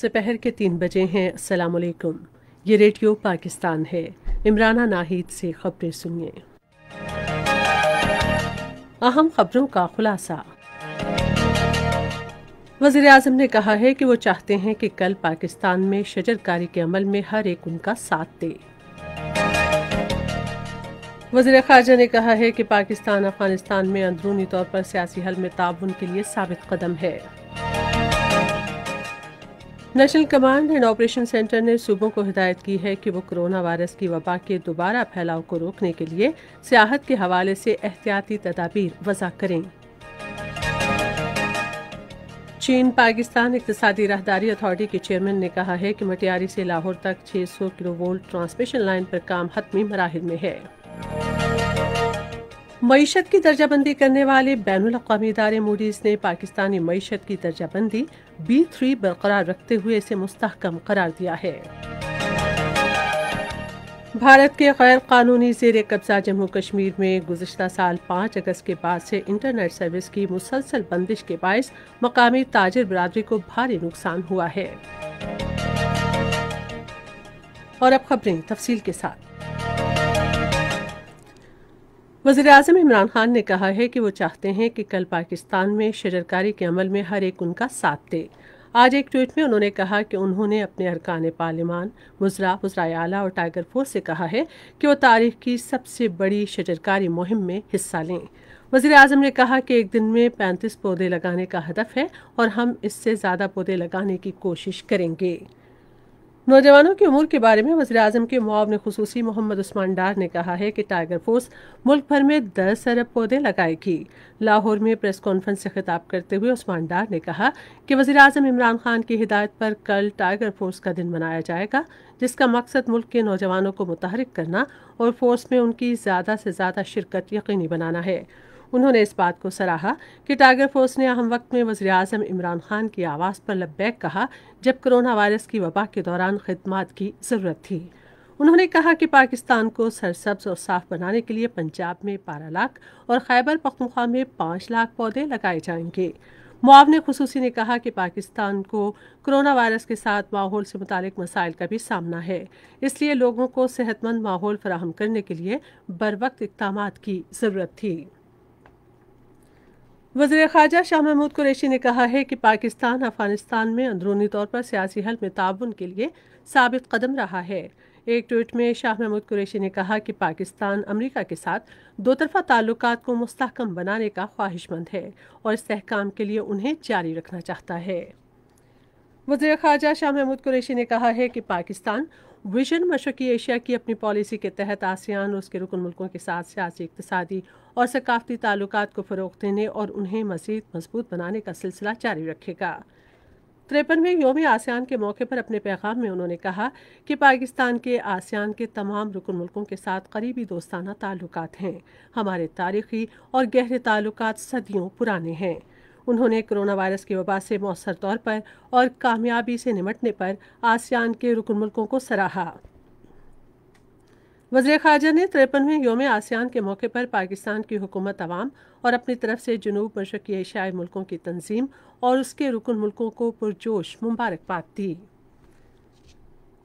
सुपहर के तीन बजे हैं वालेकुम ये रेडियो पाकिस्तान है इमराना नाहिद से खबरें सुनिए अहम खबरों का खुलासा वजीर अजम ने कहा है कि वो चाहते हैं कि कल पाकिस्तान में शजरकारी के अमल में हर एक उनका साथ दे वजीर खारजा ने कहा है कि पाकिस्तान अफगानिस्तान में अंदरूनी तौर पर सियासी हल में ताउन के लिए साबित कदम है national command and operation centre ने सूबों को हिदायत की है कि वो कोरोना वायरस की वबा के दोबारा फैलाव को रोकने के लिए सियाहत के हवाले से एहतियाती तदाबीर वजह करें चीन पाकिस्तान इकतदी राहदारी अथॉरिटी के चेयरमैन ने कहा है कि मटियारी से लाहौर तक 600 किलोवोल्ट ट्रांसमिशन लाइन पर काम हतमी मराहल में है मीशत की दर्जाबंदी करने वाले बैन अवी इदारे मूडीज ने पाकिस्तानी मीशत की दर्जाबंदी बी थ्री बरकरार रखते हुए इसे मुस्तकम करार दिया है भारत के गैर कानूनी जेर कब्जा जम्मू कश्मीर में गुजशत साल पाँच अगस्त के बाद से इंटरनेट सर्विस की मुसलसल बंदिश के बायस मकामी ताजर बरदरी को भारी नुकसान हुआ है और अब खबरें तफसील के साथ वजीर अजम इमरान खान ने कहा है कि वो चाहते हैं कि कल पाकिस्तान में शजरकारी के अमल में हर एक उनका साथ दे आज एक ट्वीट में उन्होंने कहा कि उन्होंने अपने अरकान पार्लियामान मुजरा मुजरा आला और टाइगर फोर्स से कहा है कि वो तारीख की सबसे बड़ी शजरकारी मुहिम में हिस्सा लें वजीर अजम ने कहा कि एक दिन में पैंतीस पौधे लगाने का हदफ है और हम इससे ज़्यादा पौधे लगाने की कोशिश करेंगे नौजवानों की उम्र के बारे में वजी अजम के मुआवन खसूसी मोहम्मद उस्मान डार ने कहा है कि टाइगर फोर्स मुल्क भर में दस अरब पौधे लगाएगी लाहौर में प्रेस कॉन्फ्रेंस से खिताब करते हुए उस्मान डार ने कहा कि वजी अजम इमरान खान की हिदायत पर कल टाइगर फोर्स का दिन मनाया जाएगा जिसका मकसद मुल्क के नौजवानों को मुतहरक करना और फोर्स में उनकी ज़्यादा से ज़्यादा शिरकत यकीनी बनाना है उन्होंने इस बात को सराहा कि टाइगर फोर्स ने अहम वक्त में वजी अजम इमरान खान की आवाज़ पर लब्बैक कहा जब कोरोना वायरस की वबा के दौरान खदमात की ज़रूरत थी उन्होंने कहा कि पाकिस्तान को सरसब्ज और साफ बनाने के लिए पंजाब में बारह लाख और खैबर पखनखा में पाँच लाख पौधे लगाए जाएंगे मुआवने खसूसी ने कहा कि पाकिस्तान को कोरोना वायरस के साथ माहौल से मुतक मसाइल का भी सामना है इसलिए लोगों को सेहतमंद माहौल फराहम करने के लिए बर वक्त इकदाम की ज़रूरत थी वजीर खारजा शाह महमूद कुरैशी ने कहा है कि पाकिस्तान अफगानिस्तान में अंदरूनी तौर पर सियासी हल में ताउन के लिए साबित कदम रहा है एक ट्वीट में शाह महमूद कुरैशी ने कहा कि पाकिस्तान अमेरिका के साथ दो तरफ़ा ताल्लुक को मुस्तकम बनाने का ख्वाहिशमंद है और इसकाम के लिए उन्हें जारी रखना चाहता है वजीर खारजा शाह महमूद कुरैशी ने कहा है कि पाकिस्तान विजन मशरकी एशिया की अपनी पॉलिसी के तहत आसियान और उसके रुकन मुल्कों के साथ सियासी इकतसादी और सकाफती ताल्लुक को फ़रोग देने और उन्हें मजीद मजबूत बनाने का सिलसिला जारी रखेगा तिरपनवें योम आसियान के मौके पर अपने पैगाम में उन्होंने कहा कि पाकिस्तान के आसियान के तमाम रुकन मुल्कों के साथ करीबी दोस्ताना ताल्लुक हैं हमारे तारीखी और गहरे ताल्लुक सदियों पुराने हैं उन्होंने कोरोना वायरस की वबा से मौसर तौर पर और कामयाबी से निमटने पर आसियान के रुकन मुल्कों को सराहा वजर खारजा ने तिरपनवें योम आसियान के मौके पर पाकिस्तान की हुकूमत अवाम और अपनी तरफ से जनूब मशरक़ी एशियाई मुल्कों की तंजीम और उसके रुकन मुल्कों को पुरजोश मुबारकबाद दी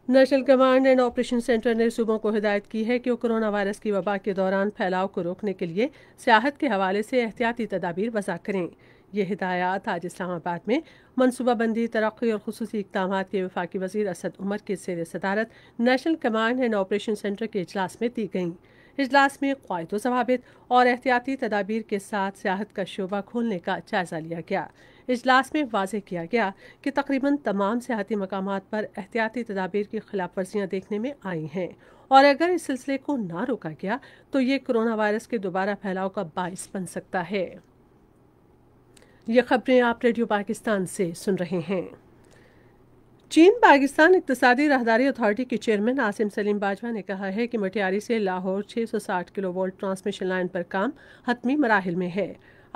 national command and operation centre ने सूबों को हिदायत की है कि वो कोरोना वायरस की वबा के दौरान फैलाव को रोकने के लिए सियाहत के हवाले से एहतियाती तदाबीर वज़ा करें ये हिदायत आज इस्लामाबाद में मनसूबाबंदी तरक्की और खसूस इकदाम के वफाकी वजी असद उमर के सर सदारत national command and operation centre के अजलास में दी गई इजलास में कायद जवाबित और एहतियाती तदाबीर के साथ सियाहत का शोबा खोलने का जायज़ा लिया गया इजलास में वाज किया गया कि तकरीबन तमाम सियाहती मकाम पर एहतियाती तदाबीर की खिलाफ वर्जियाँ देखने में आई हैं और अगर इस सिलसिले को ना रोका गया तो ये कोरोना वायरस के दोबारा फैलाव का बायस बन सकता है ये खबरें आप रेडियो पाकिस्तान से सुन रहे हैं चीन पाकिस्तान इकतसादी राहदारी अथॉरिटी के चेयरमैन आसिम सलीम बाजवा ने कहा है कि मटियारी से Lahore 660 kilo volt transmission line पर काम हतमी मराहल में है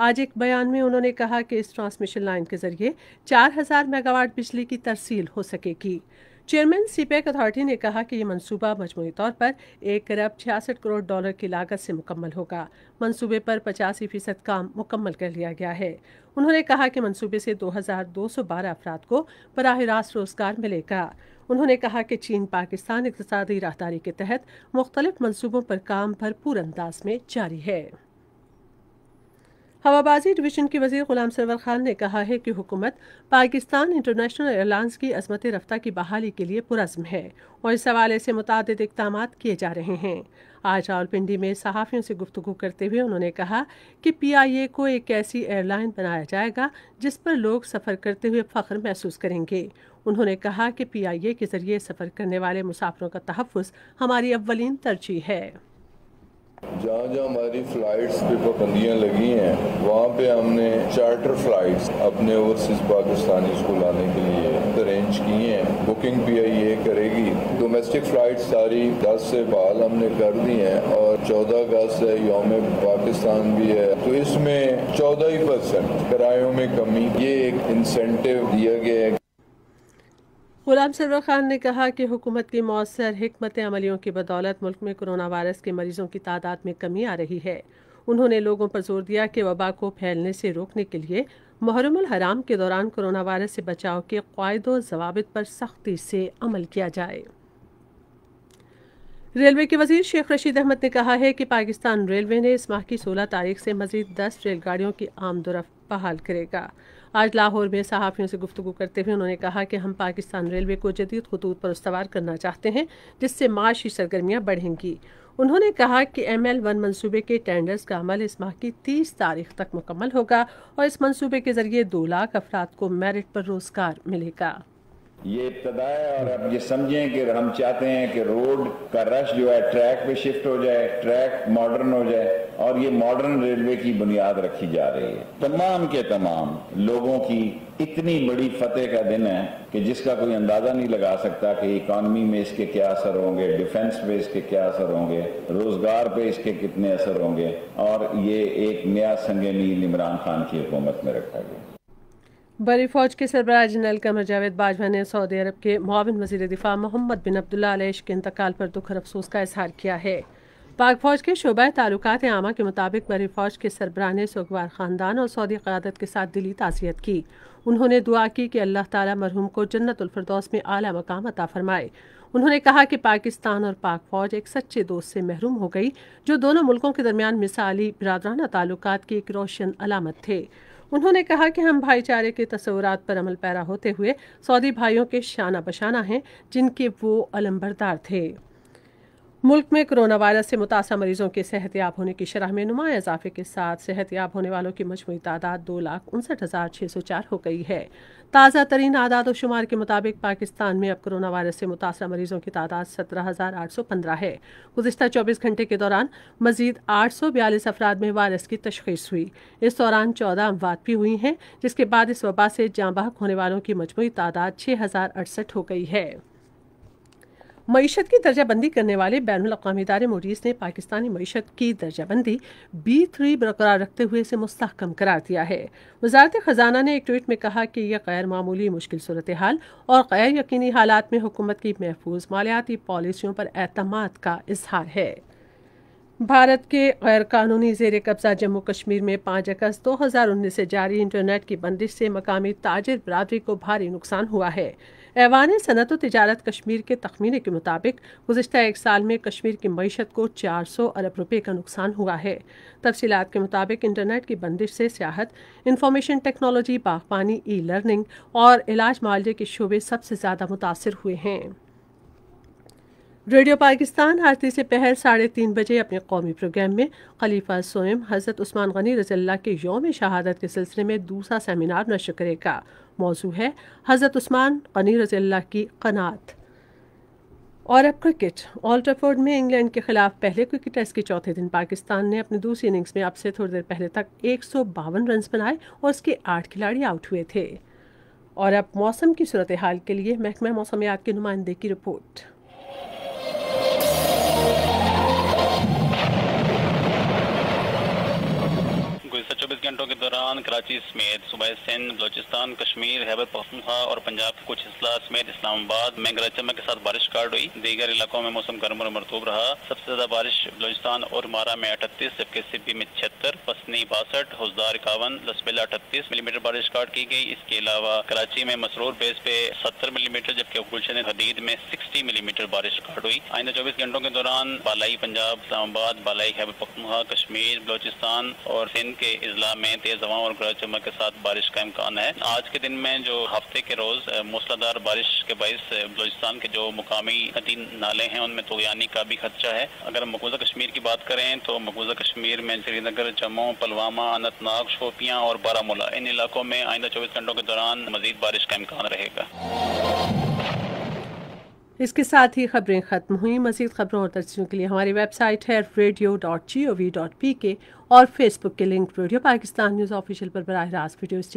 आज एक बयान में उन्होंने कहा कि इस ट्रांसमिशन लाइन के जरिए 4000 मेगावाट बिजली की तरसील हो सकेगी चेयरमैन सीपैक अथॉरिटी ने कहा कि ये मनसूबा मजमूरी तौर पर एक अरब छियासठ करोड़ डॉलर की लागत से मुकम्मल होगा मनसूबे पर पचासी फीसद काम मुकम्मल कर लिया गया है उन्होंने कहा कि मनसूबे से 2,212 अफराद को बरह रास्त रोजगार मिलेगा उन्होंने कहा कि चीन पाकिस्तान इकतदी राहदारी के तहत मुख्तलिफ मनसूबों पर काम भरपूर अंदाज में जारी है हवाबाजी डिवीजन के वजीर गुलाम सरवर खान ने कहा है कि हुकूमत पाकिस्तान इंटरनेशनल एयरलाइंस की अजमत रफ्तार की बहाली के लिए पुरज़म है और इस हवाले से मुतद इकदाम किए जा रहे हैं आज रावलपिंडी में सहाफ़ियों से गुफ्तु करते हुए उन्होंने कहा कि पी आई ए को एक ऐसी एयरलाइन बनाया जाएगा जिस पर लोग सफ़र करते हुए फ़ख्र महसूस करेंगे उन्होंने कहा कि पी आई ए के ज़रिए सफ़र करने वाले मुसाफरों का तहफ़ हमारी अवलिन तरजीह है जहाँ जहाँ हमारी फ्लाइट्स पे पाबंदियाँ लगी हैं वहाँ पे हमने चार्टर फ्लाइट्स अपने ओवरसीज पाकिस्तानी को लाने के लिए अरेंज की हैं बुकिंग पी आई ए करेगी डोमेस्टिक फ्लाइट सारी दस से बहाल हमने कर दी हैं और चौदह अगस्त है योम पाकिस्तान भी है तो इसमें चौदह ही परसेंट किरायों में कमी ये एक इंसेंटिव दिया गया है गुलाम सरवर खान ने कहा कि हुकूमत की मौसर हमत अमलियों की बदौलत मुल्क में कोरोना वायरस के मरीजों की तादाद में कमी आ रही है उन्होंने लोगों पर जोर दिया कि वबा को फैलने से रोकने के लिए मुहरमल हराम के दौरान कोरोना वायरस से बचाव के कायद जवाबित पर सख्ती से अमल किया जाए रेलवे के वजीर शेख रशीद अहमद ने कहा है कि पाकिस्तान रेलवे ने इस माह की 16 तारीख से मजीद 10 रेलगाड़ियों की आमदोरफ बहाल करेगा आज लाहौर में सहाफ़ियों से गुफ्तु करते हुए उन्होंने कहा कि हम पाकिस्तान रेलवे को जदीद खतूत पर उसवार करना चाहते हैं जिससे माशी सरगर्मियाँ बढ़ेंगी उन्होंने कहा कि एम एल वन मनसूबे के टेंडर्स का अमल इस माह की तीस तारीख तक मुकम्मल होगा और इस मनसूबे के जरिए दो लाख अफराद को मेरिट पर रोज़गार मिलेगा ये इब्तदा है और अब ये समझें कि हम चाहते हैं कि रोड का रश जो है ट्रैक पे शिफ्ट हो जाए ट्रैक मॉडर्न हो जाए और ये मॉडर्न रेलवे की बुनियाद रखी जा रही है तमाम के तमाम लोगों की इतनी बड़ी फतेह का दिन है कि जिसका कोई अंदाजा नहीं लगा सकता कि इकॉनमी में इसके क्या असर होंगे डिफेंस पे इसके क्या असर होंगे रोजगार पे इसके कितने असर होंगे और ये एक नया संग इमरान खान की हुकूमत में रखा गया बरी फौज के सरबराह जनरल कमर जावेद बाजवा ने सऊदी अरब के मुआवन वजीर दिफा मोहम्मद बिन अब्दुल्ला अलैश के इंतकाल पर दुख और अफसोस का इजहार किया है पाक फौज के शोबा ताल्लुक आमा के मुताबिक बड़ी फौज के सरबराह ने सोगवार ख़ानदान और सऊदी क्यादत के साथ दिली ताज़ियत की उन्होंने दुआ की कि अल्लाह ताला मरहूम को जन्नतफरदौस में आला मकाम अता फरमाए उन्होंने कहा कि पाकिस्तान और पाक फौज एक सच्चे दोस्त से महरूम हो गई जो दोनों मुल्कों के दरमियान मिसाली बरदराना ताल्लुक की एक रोशन अलामत थे उन्होंने कहा कि हम भाईचारे के तस्वूरत पर अमल पैरा होते हुए सऊदी भाइयों के शाना बशाना हैं जिनके वो अलम्बरदार थे मुल्क में कोरोना वायरस से मुतासर मरीजों के सेहत याब होने की शरह में नुमा इजाफे के साथ सेहत याब होने वालों की मजमू तादाद दो लाख उनसठ हज़ार छः सौ चार हो गई है ताज़ा तरीन आदाद शुमार के मुताबिक पाकिस्तान में अब कोरोना वायरस से मुतासर मरीजों की तादाद सत्रह हज़ार आठ सौ पंद्रह है गुजशत चौबीस घंटे के दौरान मजीद आठ सौ बयालीस अफराद में वायरस की तशखीस हुई इस दौरान चौदह अमवात भी हुई हैं जिसके बाद इस वबा से जाँ होने वालों की मजमू तादाद छः हज़ार अड़सठ हो गई है मीशत की दर्जाबंदी करने वाले बैन अवी इदार मोरीस ने पाकिस्तानी मीशत की दर्जाबंदी बी थ्री बरकरार रखते हुए इसे मुस्तकम करार दिया है वजारत ख़जाना ने एक ट्वीट में कहा कि यह गैर मामूली मुश्किल सूरत हाल और गैर यकीनी हालात में हुकूमत की महफूज मालियाती पॉलिसियों पर अहतम का इजहार है भारत के गैर कानूनी जेर कब्जा जम्मू कश्मीर में पाँच अगस्त दो हज़ार उन्नीस से जारी इंटरनेट की बंदिश से मकामी ताजर बरदरी को भारी नुकसान हुआ है ऐवान सनत व तजारत कश्मीर के तखमीने के मुताबिक गुजशत एक साल में कश्मीर की मीशत को 400 अरब रुपये का नुकसान हुआ है तफसीत के मुताबिक इंटरनेट की बंदिश से सियाहत इंफॉर्मेशन टेक्नोलॉजी बागबानी ई लर्निंग और इलाज मालजे के शोबे सबसे ज़्यादा मुतासर हुए हैं रेडियो पाकिस्तान हर तीसरे पहर साढ़े तीन बजे अपने कौमी प्रोग्राम में खलीफा सोएम हज़रत उस्मान गनी रजल्ला के योम शहादत के सिलसिले में दूसरा सेमिनार नशर करेगा मौजू है हज़रत उस्मान गनी रजल्ला की कनात और अब क्रिकेट ऑल्टरफोर्ड में इंग्लैंड के खिलाफ पहले क्रिकेट टेस्ट के चौथे दिन पाकिस्तान ने अपनी दूसरी इनिंग्स में अब से थोड़ी देर पहले तक एक सौ बावन रन बनाए और उसके आठ खिलाड़ी आउट हुए थे और अब मौसम की सूरत हाल के लिए महकमा मौसमियात के नुमाइंदे की रिपोर्ट के दौरान कराची समेत सुबह सिंध बलोचिस्तान कश्मीर हैबर पखनखा और पंजाब के कुछ हिस्सा समेत इस्लामाबाद में गरज चमक के साथ बारिश कार्ड हुई दीगर इलाकों में मौसम गर्म और मरतूब रहा सबसे ज्यादा बारिश बलोचिस्तान और मारा में अठतीस जबकि सिब्बी में छिहत्तर पसनी बासठ हजदार इक्यावन लसबेला अठतीस मिलीमीटर बारिश रिकॉर्ड की गई इसके अलावा कराची में मसरूर बेस पे सत्तर मिलीमीटर जबकि गुलशन हदीद में सिक्सटी मिलीमीटर बारिश रिकॉर्ड हुई आइंदा चौबीस घंटों के दौरान बालाई पंजाब इस्लामाबाद बालाई हैबर पखनखा कश्मीर बलोचिस्तान और सिंध के इजला में हैं तेज हवाओं और गरज चमक के साथ बारिश का इम्कान है आज के दिन में जो हफ्ते के रोज मूसलाधार बारिश के बायस बलोचिस्तान के जो मुकामी नदी नाले हैं उनमें तोयानी का भी खदशा है अगर मकबूजा कश्मीर की बात करें तो मकबूजा कश्मीर में श्रीनगर जम्मू पुलवामा अनंतनाग शोपियां और बारामूला इन इलाकों में आइंदा चौबीस घंटों के दौरान मजीद बारिश का इम्कान रहेगा इसके साथ ही खबरें ख़त्म हुई मजीद खबरों और तस्वीरों के लिए हमारी वेबसाइट है radio dot G O V dot P K और फेसबुक के link radio Pakistan news official पर बरह रास्त वीडियोज़